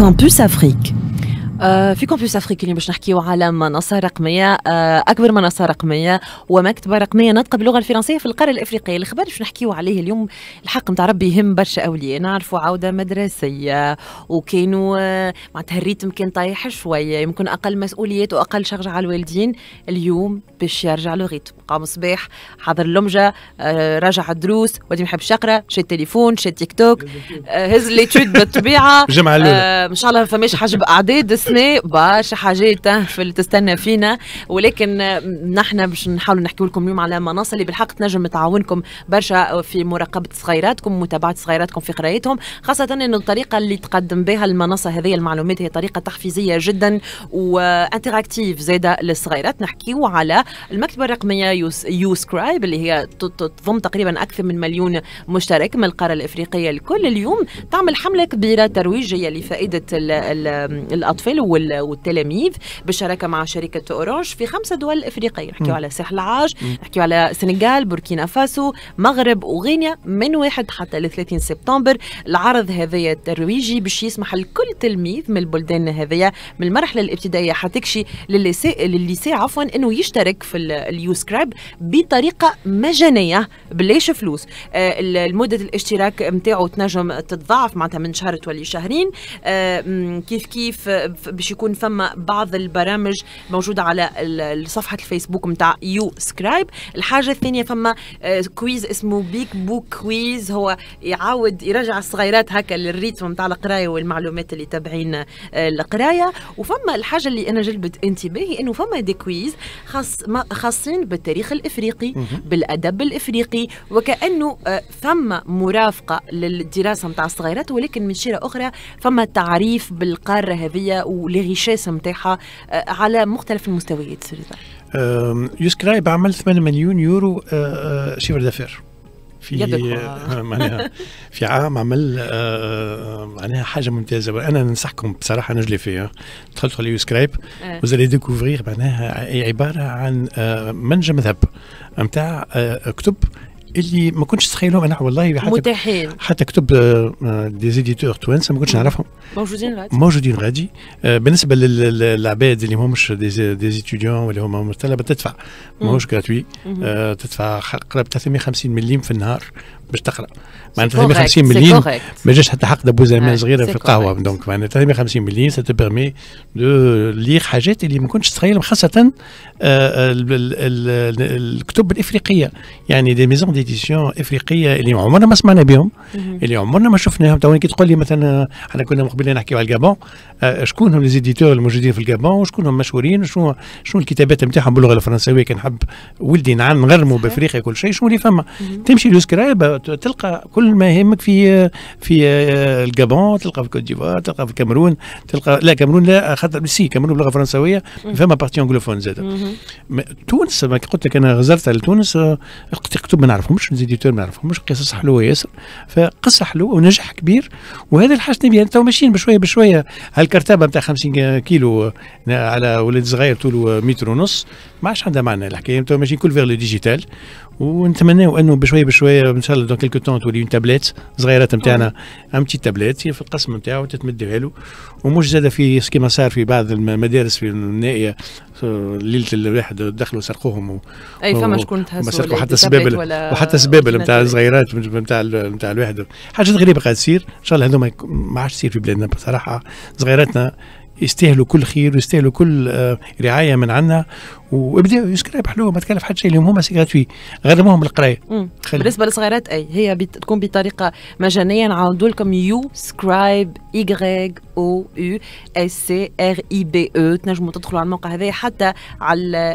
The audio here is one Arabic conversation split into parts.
Campus Afrique. آه، في كومبيوس اليوم باش نحكيو على منصه رقميه آه، اكبر منصه رقميه ومكتبه رقميه ناطقه باللغه الفرنسيه في القاره الافريقيه الخبر باش نحكيو عليه اليوم الحق نتاع ربي يهم برشا اولياء نعرفوا عوده مدرسيه وكانوا آه، معناتها الريتم كان طايح شويه يمكن اقل مسؤوليات واقل شغل على الوالدين اليوم باش يرجع له ريتم قام الصباح حضر اللمجه رجع الدروس ودي ما يحبش يقرا شاد التليفون شاد تيك توك هز ليتود بالطبيعه الجمعه الاولى ان شاء الله فماش حجب اعداد السنة برشا حاجات آه، اللي تستنى فينا ولكن آه، نحن باش نحاولوا نحكي لكم اليوم على منصة اللي بالحق تنجم تعاونكم برشا آه، في مراقبة صغيراتكم متابعة صغيراتكم في قرايتهم خاصة أن الطريقة اللي تقدم بها المنصة هذه المعلومات هي طريقة تحفيزية جدا وانتراكتيف زادة للصغيرات نحكيو على المكتبة الرقمية يو سكرايب اللي هي تضم تقريبا أكثر من مليون مشترك من القارة الإفريقية الكل اليوم تعمل حملة كبيرة ترويجية لفائدة الأطفال والتلاميذ بالشراكه مع شركه اورانج في خمسه دول افريقيه نحكيو على ساحل العاج نحكيو على سنغال بوركينا فاسو مغرب وغينيا من واحد حتى ل 30 سبتمبر العرض هذايا الترويجي باش يسمح لكل تلميذ من البلدان هذايا من المرحله الابتدائيه حتكشي للليسي للليسي عفوا انه يشترك في اليو سكرايب بطريقه مجانيه بلاش فلوس آه، المدة مده الاشتراك نتاعو تنجم تتضاعف معناتها من شهر تولي شهرين آه، كيف كيف باش يكون فما بعض البرامج موجوده على صفحه الفيسبوك نتاع يو سكرايب الحاجه الثانيه فما كويز آه، اسمه بيك بوك كويز هو يعاود يرجع الصغيرات هكا للريتم نتاع القرايه والمعلومات اللي تابعين آه، القرايه وفما الحاجه اللي انا جلبت انتباهي انه فما دي كويز خاص خاصين بالتاريخ الافريقي بالادب الافريقي وكانه آه، فما مرافقه للدراسه نتاع الصغيرات ولكن من شيره اخرى فما تعريف بالقاره هذه ريشيس نتاعها آه، على مختلف المستويات رضا يوسكرايب عمل 8 مليون يورو شيفر آه، دافير آه، في معناها في عام عمل معناها حاجه ممتازه انا ننصحكم بصراحه نجلي فيها دخلت على يوسكرايب وزالي ديكوفري معناها عباره عن منجم ذهب نتاع كتب اللي ما كنتش تخيلهم انا والله حتى متاحين حتى كتب دي زيديتور توانسه ما كنتش نعرفهم موجودين غادي موجودين غادي آه، بالنسبه للعباد اللي هماش دي زيتيديون واللي هما مرتلبه تدفع ماهوش كراتوي آه، تدفع قرابه 350 مليم في النهار باش تقرا معناتها 350 مليون ما جاش حتى حق ابو زمان آه، صغيره في القهوه دونك معناتها 350 مليون سي بيرمي دو ليغ حاجات اللي ما كنتش تتخيلهم خاصه آه، الكتب الافريقيه يعني دي ميزون ديديسيون افريقيه اللي عمرنا ما سمعنا بهم اللي عمرنا ما شفناهم تو كي تقول لي مثلا احنا كنا مقبلين نحكيو على الجابون آه، شكون هم ليزيديتور الموجودين في الجابون وشكون هم مشهورين شنو شنو الكتابات نتاعهم باللغه الفرنسويه كنحب ولدي نعم نغرمو بافريقيا كل شيء شنو اللي فما تمشي للسكرايب تلقى كل ما يهمك في في آه، الجابون تلقى في كوت ديفوار تلقى في الكاميرون تلقى لا كاميرون لا خاطر سي كاميرون بلغه فرنسويه فما بارتي انجلوفون زاد تونس ما قلت لك انا غزرت على تونس آه، كتب ما نعرفهمش زيديتور ما نعرفهمش قصص حلوه ياسر فقصه حلوه ونجاح كبير وهذا الحاجه نبي انت يعني ماشيين بشويه بشويه هالكرتابه نتاع 50 كيلو آه، على ولد صغير طوله متر ونص ما عادش عندها معنى الحكايه ماشيين كل فيغ لو ديجيتال ونتمناو انه بشويه بشويه ان شاء الله دون كيلكو تون تولي اون تابليت صغيره نتاعنا ام تي تابليت هي في القسم نتاعو تتمدها له ومش زاد في كيما صار في بعض المدارس في النائيه ليله الواحد دخلوا سرقوهم و... اي فما شكون تهزوا سرقوا حتى سبابل وحتى سبابل نتاع الصغيرات نتاع نتاع الواحد حاجات غريبه قاعد تصير ان شاء الله هذوما ما عادش تصير في بلادنا بصراحه صغيراتنا يستاهلوا كل خير ويستاهلوا كل رعايه من عندنا وابداوا يسكروا حلوه ما تكلف حد شيء اليوم هما سي غاتوي غرموهم القرايه بالنسبه للصغيرات اي هي تكون بطريقه مجانيه نعاودوا لكم يو سكرايب اي او يو اس سي ار اي بي او تنجموا تدخلوا على الموقع هذا حتى على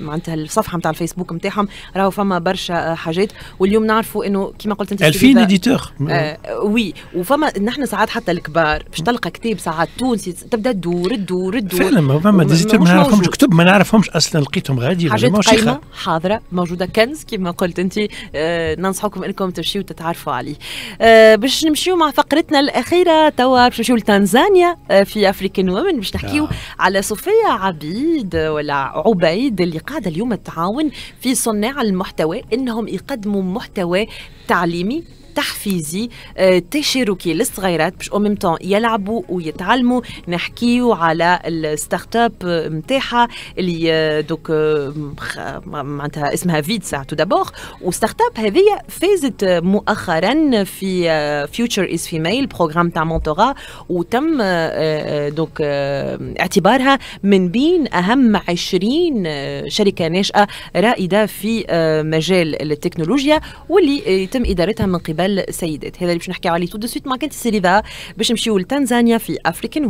معناتها الصفحه نتاع الفيسبوك نتاعهم راهو فما برشا حاجات واليوم نعرفوا انه كما قلت انت 2000 اديتور آه وي وفما نحن ساعات حتى الكبار باش تلقى كتاب ساعات تونسي تبدا تدور تدور تدور فعلا فما ديزيتور ما نعرفهمش كتب طيب، ما نعرفهمش اصلا لقيتهم غادي حاجات شيخة حاضره موجوده كنز كما قلت انت آه ننصحكم انكم تمشيو تتعرفوا عليه آه باش نمشيو مع فقرتنا الاخيره توا باش نمشيو لتنزانيا آه في افريكان ومن باش نحكيو آه. على صوفيا عبيد ولا عبيد اللي قاعده اليوم تعاون في صناع المحتوى انهم يقدموا محتوى تعليمي تحفيزي آه، تشاركي للصغيرات باش او ميم طون يلعبوا ويتعلموا نحكيو على الستارت اب نتاعها اللي آه، دوك آه، معناتها اسمها فيد تو دابور وستارت اب هذه فازت مؤخرا في فيوتشر از فيميل بروغرام تاع مونتورا وتم دوك اعتبارها من بين اهم 20 شركه ناشئه رائده في مجال التكنولوجيا واللي يتم ادارتها من قبل السيدات هذا اللي باش نحكي عليه تو دو سويت ما كنت سيري باش نمشيو لتنزانيا في افريكان